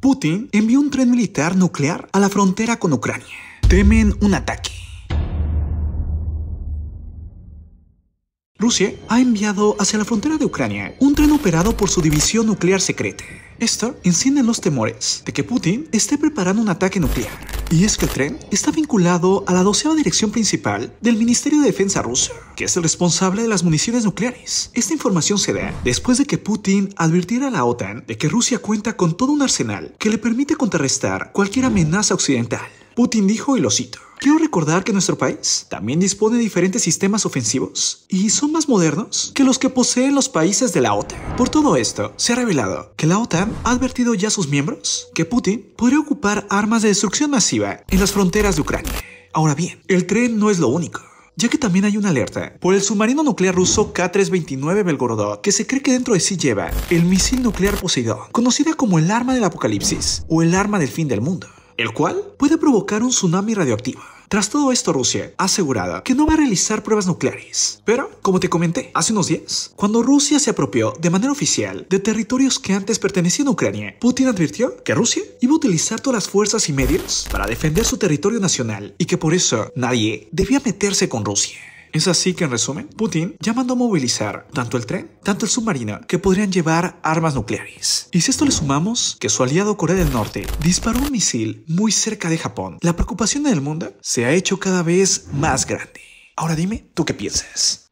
Putin envió un tren militar nuclear a la frontera con Ucrania. Temen un ataque. Rusia ha enviado hacia la frontera de Ucrania un tren operado por su división nuclear secreta. Esto enciende los temores de que Putin esté preparando un ataque nuclear. Y es que el tren está vinculado a la doceava dirección principal del Ministerio de Defensa ruso, que es el responsable de las municiones nucleares. Esta información se da después de que Putin advirtiera a la OTAN de que Rusia cuenta con todo un arsenal que le permite contrarrestar cualquier amenaza occidental. Putin dijo, y lo cito, Quiero recordar que nuestro país también dispone de diferentes sistemas ofensivos y son más modernos que los que poseen los países de la OTAN. Por todo esto, se ha revelado que la OTAN ha advertido ya a sus miembros que Putin podría ocupar armas de destrucción masiva en las fronteras de Ucrania. Ahora bien, el tren no es lo único ya que también hay una alerta por el submarino nuclear ruso K-329 Belgorod, que se cree que dentro de sí lleva el misil nuclear Poseidón, conocida como el arma del apocalipsis o el arma del fin del mundo, el cual puede provocar un tsunami radioactivo. Tras todo esto, Rusia ha asegurado que no va a realizar pruebas nucleares. Pero, como te comenté hace unos días, cuando Rusia se apropió de manera oficial de territorios que antes pertenecían a Ucrania, Putin advirtió que Rusia iba a utilizar todas las fuerzas y medios para defender su territorio nacional y que por eso nadie debía meterse con Rusia. Es así que, en resumen, Putin ya mandó movilizar tanto el tren, tanto el submarino, que podrían llevar armas nucleares. Y si esto le sumamos que su aliado Corea del Norte disparó un misil muy cerca de Japón, la preocupación del mundo se ha hecho cada vez más grande. Ahora dime, ¿tú qué piensas?